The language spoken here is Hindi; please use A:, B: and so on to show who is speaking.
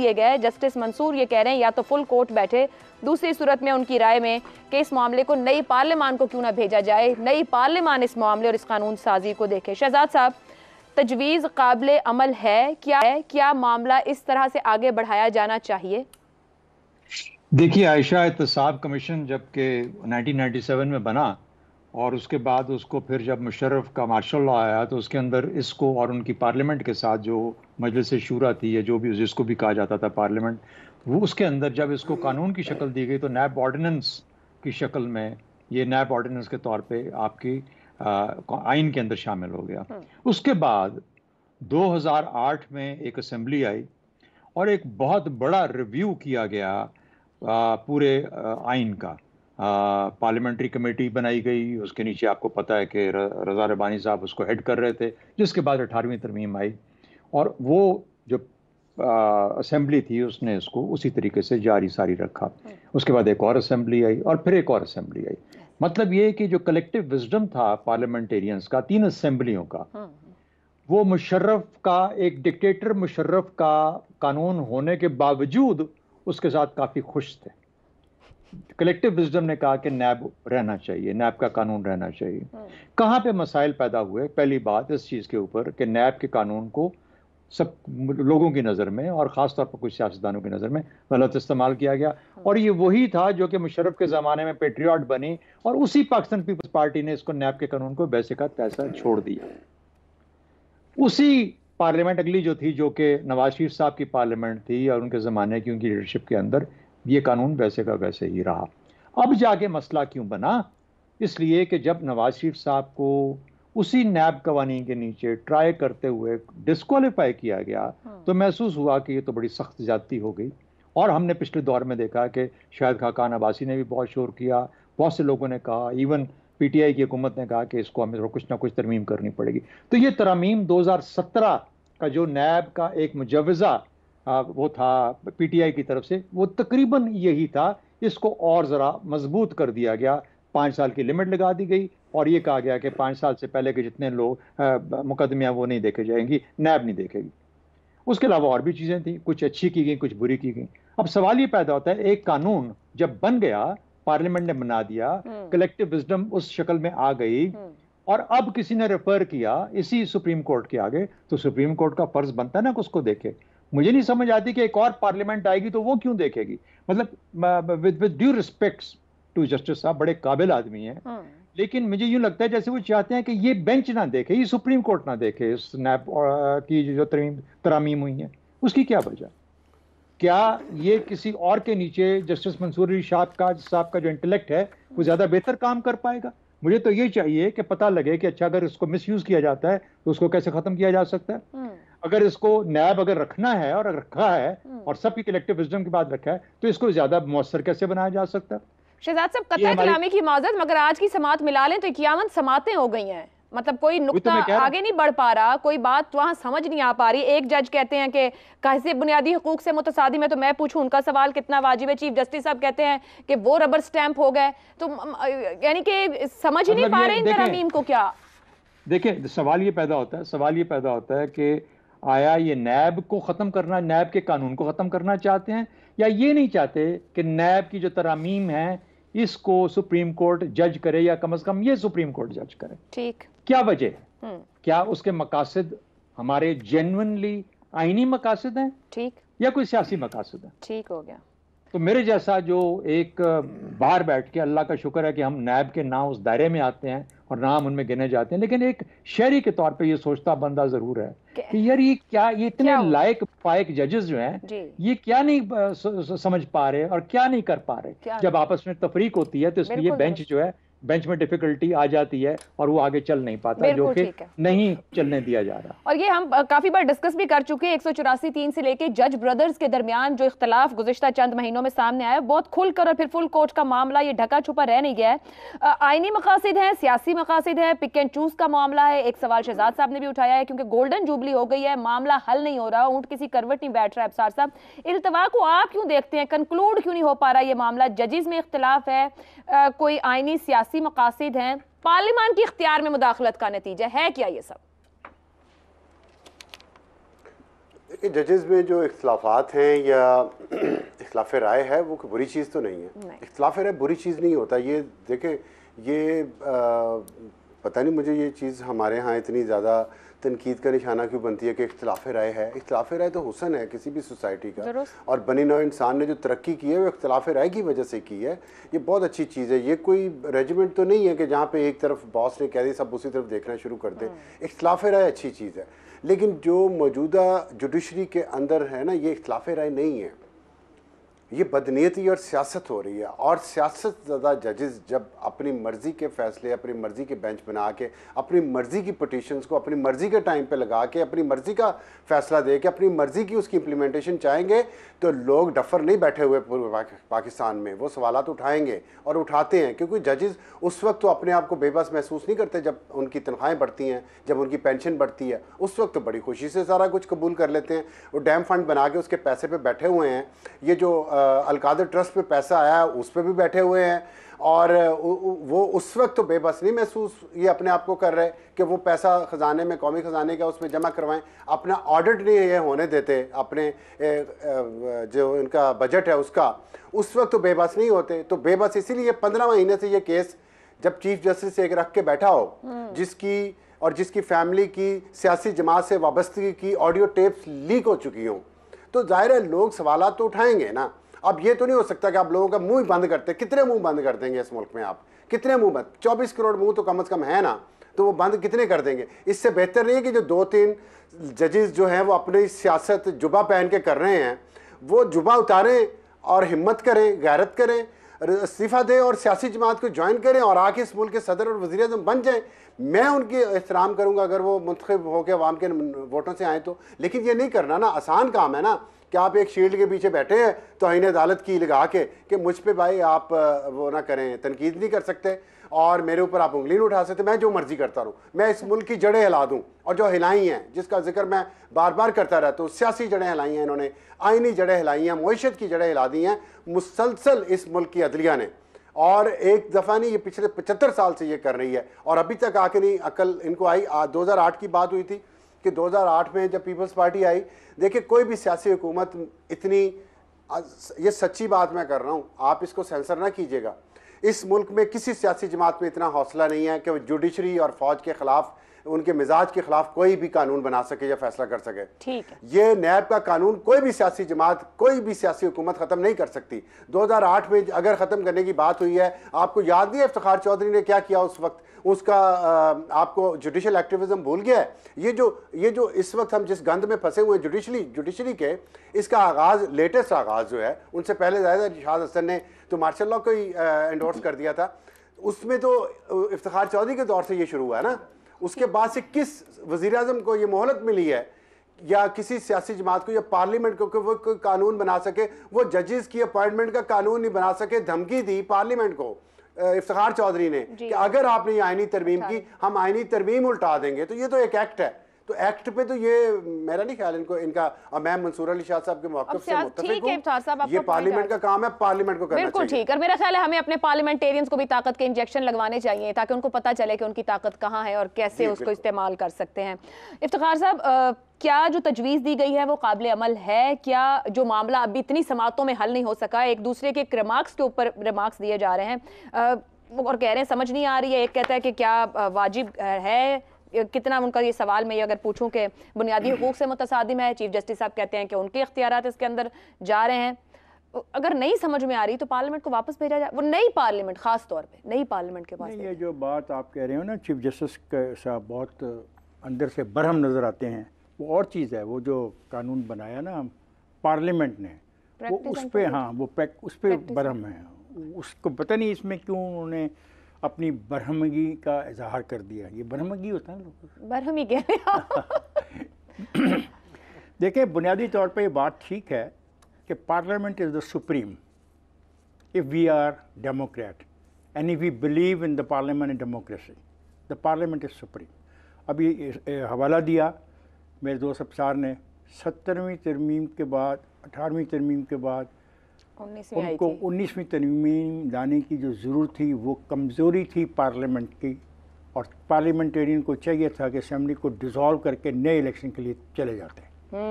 A: किए गए जस्टिस मंसूर ये कह रहे हैं या तो फुल कोर्ट बैठे दूसरी सूरत में उनकी राय में कि इस मामले को नई पार्लियामान को क्यों ना भेजा जाए नई पार्लियामान इस मामले और इस कानून साजी को देखे शहजाद साहब तजवीज़ काबिल अमल है क्या है क्या मामला इस तरह से आगे बढ़ाया जाना चाहिए
B: देखिए आयशा एहतसाब कमीशन जब के 1997 में बना और उसके बाद उसको फिर जब मुशर्रफ का मार्शल लॉ आया तो उसके अंदर इसको और उनकी पार्लियामेंट के साथ जो मजलिस शूरा थी या जो भी जिसको भी कहा जाता था पार्लियामेंट वो उसके अंदर जब इसको कानून की शक्ल दी गई तो नैब ऑर्डिनेंस की शक्ल में ये नैब ऑर्डिनेंस के तौर पे आपकी आइन के अंदर शामिल हो गया हम्म। उसके बाद 2008 में एक असम्बली आई और एक बहुत बड़ा रिव्यू किया गया आ, पूरे आइन का पार्लियामेंट्री कमेटी बनाई गई उसके नीचे आपको पता है कि रजा रबानी साहब उसको हेड कर रहे थे जिसके बाद अठारहवीं तरमीम आई और वो जो असेंबली थी उसने इसको उसी तरीके से जारी सारी रखा हम्म। उसके बाद एक और असेंबली आई और फिर एक और असेंबली आई मतलब ये कि जो कलेक्टिव विजडम था पार्लियामेंटेरियंस का तीन असेंबलियों का हम्म, हम्म। वो मुशर्रफ का एक डिक्टेटर मुशर्रफ का कानून होने के बावजूद उसके साथ काफ़ी खुश थे कलेक्टिव विजडम ने कहा कि नैब रहना चाहिए नैब का कानून रहना चाहिए कहाँ पे मसाइल पैदा हुए पहली बात इस चीज़ के ऊपर कि नैब के कानून को सब लोगों की नज़र में और ख़ास तौर पर कुछ सियासतदानों की नज़र में गलत इस्तेमाल किया गया हाँ। और ये वही था जो कि मुशरफ के ज़माने में पेट्रियाट बनी और उसी पाकिस्तान पीपल्स पार्टी ने इसको नैब के कानून को वैसे का पैसा छोड़ दिया उसी पार्लियामेंट अगली जो थी जो कि नवाज शरीफ साहब की पार्लियामेंट थी और उनके ज़माने की उनकी लीडरशिप के अंदर ये कानून वैसे का वैसे ही रहा अब जाके मसला क्यों बना इसलिए कि जब नवाज शरीफ साहब को उसी नैब कवानी के नीचे ट्राई करते हुए डिस्कालीफाई किया गया हाँ। तो महसूस हुआ कि ये तो बड़ी सख्त जाती हो गई और हमने पिछले दौर में देखा कि शायद खाकान अब्बासी ने भी बहुत शोर किया बहुत से लोगों ने कहा इवन पीटीआई की हुकूमत ने कहा कि इसको हमें थोड़ा कुछ ना कुछ तरमीम करनी पड़ेगी तो ये तरमीम 2017 का जो नैब का एक मुजवज़ा वो था पीटीआई की तरफ से वो तकरीबन यही था इसको और ज़रा मजबूत कर दिया गया पाँच साल की लिमिट लगा दी गई और ये कहा गया कि पाँच साल से पहले के जितने लोग मुकदमियाँ वो नहीं देखे जाएंगी नैब नहीं देखेगी उसके अलावा और भी चीज़ें थी कुछ अच्छी की गई कुछ बुरी की गई अब सवाल ये पैदा होता है एक कानून जब बन गया पार्लियामेंट ने बना दिया हम्म। कलेक्टिव विजडम उस शक्ल में आ गई हम्म। और अब किसी ने रेफर किया इसी सुप्रीम कोर्ट के आगे तो सुप्रीम कोर्ट का फर्ज बनता है ना कि उसको देखे मुझे नहीं समझ आती कि एक और पार्लियामेंट आएगी तो वो क्यों देखेगी मतलब with with due respects to justice साहब बड़े काबिल आदमी हैं लेकिन मुझे यूँ लगता है जैसे वो चाहते हैं कि ये बेंच ना देखे ये सुप्रीम कोर्ट ना देखे स्नैप की जो तरामीम हुई है उसकी क्या वजह क्या ये किसी और के नीचे जस्टिस मंसूर अली शाह का साहब का जो इंटेलेक्ट है वो ज़्यादा बेहतर काम कर पाएगा मुझे तो ये चाहिए कि पता लगे कि अच्छा अगर इसको मिसयूज़ किया जाता है तो उसको कैसे ख़त्म किया जा सकता है अगर इसको नैब अगर रखना है और रखा है और सबकी कलेक्टिव विजडम की बात रखा है तो इसको ज़्यादा मौसर कैसे बनाया जा सकता है
A: शहजाद साहब कतः कलामी की माजत मगर आज की समात मिला लें तो इक्यावन समातें हो गई हैं मतलब कोई नुकता तो आगे नहीं बढ़ पा रहा कोई बात वहाँ समझ नहीं आ पा रही एक जज कहते हैं कि कैसे बुनियादी हकूक से मुतसादी में तो मैं पूछूं उनका सवाल कितना वाजिब है चीफ जस्टिस साहब कहते हैं कि वो रबर स्टैंप हो गए तो यानी कि समझ ही नहीं मतलब पा रहे इन तरामीम को क्या
B: देखिए सवाल ये पैदा होता है सवाल ये पैदा होता है कि आया ये नैब को ख़त्म करना नैब के कानून को ख़त्म करना चाहते हैं या ये नहीं चाहते कि नैब की जो तरामीम हैं इसको सुप्रीम कोर्ट जज करे या कम से कम ये सुप्रीम कोर्ट जज करे ठीक क्या वजह है हम्म। क्या उसके मकासद हमारे जेनुअनली आईनी मकासद हैं ठीक या कोई सियासी मकासद है ठीक हो गया तो मेरे जैसा जो एक बाहर बैठ के अल्लाह का शुक्र है कि हम नायब के ना उस दायरे में आते हैं और नाम उनमें गिने जाते हैं लेकिन एक शहरी के तौर पे ये सोचता बंदा जरूर है कि यार ये क्या ये इतने लायक पायक जजेस जो हैं ये क्या नहीं समझ पा रहे और क्या नहीं कर पा रहे जब आपस में तफरीक होती है तो इसलिए बेंच जो है बेंच में डिफिकल्टी आ जाती है और वो आगे चल नहीं पाता जो कि नहीं चलने दिया जा रहा
A: और ये हम काफी बार डिस्कस भी कर चुके हैं एक सौ चौरासी तीन से लेके जज ब्रदर्स के दरमियान जो इख्तलाफ गुजशत चंद महीनों में सामने आया बहुत खुलकर और फिर फुल कोर्ट का मामला ये ढका छुपा रह नहीं गया है आइनी मकासद है सियासी मकासद है पिक एंड चूज का मामला है एक सवाल शहजाद साहब ने भी उठाया है क्योंकि गोल्डन जुबली हो गई है मामला हल नहीं हो रहा ऊँट किसी करवट नहीं बैठ रहा है अबसार साहब इल्तवा को आप क्यों देखते हैं कंक्लूड क्यों नहीं हो पा रहा ये मामला जजिस में इख्तलाफ है कोई आइनी सियासी सियासी मकासद हैं पार्लियामान के इख्तियार में मुदाखलत का नतीजा है क्या ये सब
C: जजेस में जो इख्लाफात हैं या इख्लाफ राय है वो बुरी चीज़ तो नहीं है इख्लाफ राय बुरी चीज़ नहीं होता ये देखें ये आ, पता नहीं मुझे ये चीज़ हमारे यहाँ इतनी ज़्यादा तनकीद का निशाना क्यों बनती है कि इख्तलाफ राय है इख्तलाफ राय तो हुसन है किसी भी सोसाइटी का और बनी नौ इंसान ने जो तरक्की की है वो इख्तलाफ राय की वजह से की है ये बहुत अच्छी चीज़ है ये कोई रेजिमेंट तो नहीं है कि जहाँ पे एक तरफ बॉस ने कह दी सब उसी तरफ देखना शुरू कर दे हम्म। इख्तलाफ राय अच्छी चीज़ है लेकिन जो मौजूदा जुडिशरी के अंदर है ना ये इख्तलाफ राय नहीं है ये बदनीति और सियासत हो रही है और सियासत ज़्यादा जजेस जब अपनी मर्ज़ी के फैसले अपनी मर्ज़ी के बेंच बना के अपनी मर्ज़ी की पटिशन्स को अपनी मर्ज़ी के टाइम पे लगा के अपनी मर्ज़ी का फैसला दे के अपनी मर्ज़ी की उसकी इम्प्लीमेंटेशन चाहेंगे तो लोग डफर नहीं बैठे हुए पूरे पाकिस्तान में वो सवाल तो उठाएँगे और उठाते हैं क्योंकि जजेस उस वक्त तो अपने आप को बेबस महसूस नहीं करते जब उनकी तनख्वाहें बढ़ती हैं जब उनकी पेंशन बढ़ती है उस वक्त तो बड़ी खुशी से सारा कुछ कबूल कर लेते हैं वो डैम फंड बना के उसके पैसे पर बैठे हुए हैं ये जो अलकादर ट्रस्ट पे पैसा आया उस पर भी बैठे हुए हैं और वो उस वक्त तो बेबस नहीं महसूस ये अपने आप को कर रहे कि वो पैसा ख़जाने में कौमी ख़जाने का उसमें जमा करवाएं अपना ऑडिट नहीं ये होने देते अपने जो इनका बजट है उसका उस वक्त तो बेबस नहीं होते तो बेबस इसीलिए पंद्रह महीने से ये केस जब चीफ जस्टिस एक रख के बैठा हो हम्म। जिसकी और जिसकी फैमिली की सियासी जमात से वाबस्तगी की ऑडियो टेप्स लीक हो चुकी हों तो जाहिर है लोग सवाल तो उठाएंगे ना अब ये तो नहीं हो सकता कि आप लोगों का मुंह बंद करते कितने मुंह बंद कर देंगे इस मुल्क में आप कितने मुंह बंद चौबीस करोड़ मुंह तो कम अज़ कम है ना तो वो बंद कितने कर देंगे इससे बेहतर नहीं है कि जो दो तीन जजेस जो हैं वो अपनी सियासत जुबा पहन के कर रहे हैं वो जुबा उतारें और हिम्मत करें गैरत करें इस्तीफ़ा दें और सियासी जमात को ज्वाइन करें और आके इस मुल्क के सदर और वजी अजम बन जाएँ मैं उनके एहतराम करूँगा अगर वो मुंतब होकर आवाम के वोटों से आएँ तो लेकिन ये नहीं करना ना आसान काम है ना क्या आप एक शील्ड के पीछे बैठे हैं तो आईने अदालत की लगा के कि मुझ पर भाई आप वो ना करें तनकीद नहीं कर सकते और मेरे ऊपर आप उंगली उठा सकते मैं जो मर्ज़ी करता रहूँ मैं इस मुल्क की जड़ें हिला दूँ और जो हिलाई हैं जिसका जिक्र मैं बार बार करता रहता हूँ सियासी जड़ें हिलाई हैं इन्होंने आइनी जड़ें हिलाई हैं मीशत की जड़ें हिला दी हैं मुसलसल इस मुल्क की अदलिया ने और एक दफ़ा नहीं ये पिछले पचहत्तर साल से ये कर रही है और अभी तक आके नहीं अकल इनको आई दो हज़ार आठ की बात हुई थी कि 2008 में जब पीपल्स पार्टी आई देखिए कोई भी सियासी हुकूमत इतनी ये सच्ची बात मैं कर रहा हूँ आप इसको सेंसर ना कीजिएगा इस मुल्क में किसी सियासी जमात में इतना हौसला नहीं है कि वो जुडिशरी और फौज के ख़िलाफ़ उनके मिजाज के खिलाफ कोई भी कानून बना सके या फैसला कर सके ठीक ये नैब का कानून कोई भी सियासी जमात कोई भी सियासी हुकूमत ख़त्म नहीं कर सकती 2008 में अगर ख़त्म करने की बात हुई है आपको याद नहीं है इफ्तार चौधरी ने क्या किया उस वक्त उसका आपको जुडिशल एक्टिविज्म भूल गया है ये जो ये जो इस वक्त हम जिस गंध में फंसे हुए जुडिशली जुडिशरी के इसका आगाज़ लेटेस्ट आगाज़ जो है उनसे पहले ज़ाहिर शाह हसन ने तो मार्शल लॉ को ही एंडोर्स कर दिया था उसमें तो इफ्तार चौधरी के दौर से ये शुरू हुआ है ना उसके बाद से किस वजीर अजम को ये मोहलत मिली है या किसी सियासी जमात को या पार्लियामेंट को वो कोई कानून बना सके वो जजेस की अपॉइंटमेंट का कानून नहीं बना सके धमकी दी पार्लियामेंट को इफ्तार चौधरी ने कि अगर आपने आइनी तरमीम अच्छा। की हम आइनी तरमीम उल्टा देंगे तो ये तो एक एक्ट है तो एक्ट पे तो ये मेरा नहीं ख्याल इनको इनका और मैम मंसूर अली शाह साहब के मौकफ से ठीक है साहब ये पार्लियामेंट का काम है पार्लियामेंट को करना बिल्कुल
A: ठीक और मेरा ख्याल है हमें अपने पार्लियामेंटेरियंस को भी ताकत के इंजेक्शन लगवाने चाहिए ताकि उनको पता चले कि उनकी ताकत कहाँ है और कैसे उसको इस्तेमाल कर सकते हैं इफ्तार साहब क्या जो तजवीज़ दी गई है वो काबिल अमल है क्या जो मामला अभी इतनी समातों में हल नहीं हो सका एक दूसरे के रिमार्क्स के ऊपर रिमार्क्स दिए जा रहे हैं और कह रहे हैं समझ नहीं आ रही है एक कहता है कि क्या वाजिब है कितना उनका ये सवाल मैं ये अगर पूछूं कि बुनियादी हकूक से मुतसादिम है चीफ जस्टिस साहब कहते हैं कि उनके अख्तियार इसके अंदर जा रहे हैं अगर नहीं समझ में आ रही तो पार्लियामेंट को वापस भेजा जाए वो नई पार्लियामेंट खास तौर पे नई पार्लियामेंट के पास
B: ये जो बात आप कह रहे हो ना चीफ जस्टिस साहब बहुत अंदर से बरहम नज़र आते हैं वो और चीज़ है वो जो कानून बनाया ना पार्लियामेंट ने
C: वो उस पर हाँ
B: वो उस पर बरहम है उसको पता नहीं इसमें क्यों उन्होंने अपनी बरहमगी का इजहार कर दिया ये बरहमगी होता है
A: बरहमी कह रहे
B: देखिए बुनियादी तौर पे ये बात ठीक है कि parliament is the supreme if we are democrat and if we believe in the parliament and democracy the parliament is supreme अभी हवाला दिया मेरे दोस्त अफसार ने सत्तरवीं तरमीम के बाद अठारहवीं तरमीम के बाद
A: उनको
B: उन्नीसवीं तरमीम लाने की जो ज़रूरत थी वो कमज़ोरी थी पार्लियामेंट की और पार्लियामेंटेरियन को चाहिए था कि असम्बली को डिज़ोल्व करके नए इलेक्शन के लिए चले जाते हैं हम्म।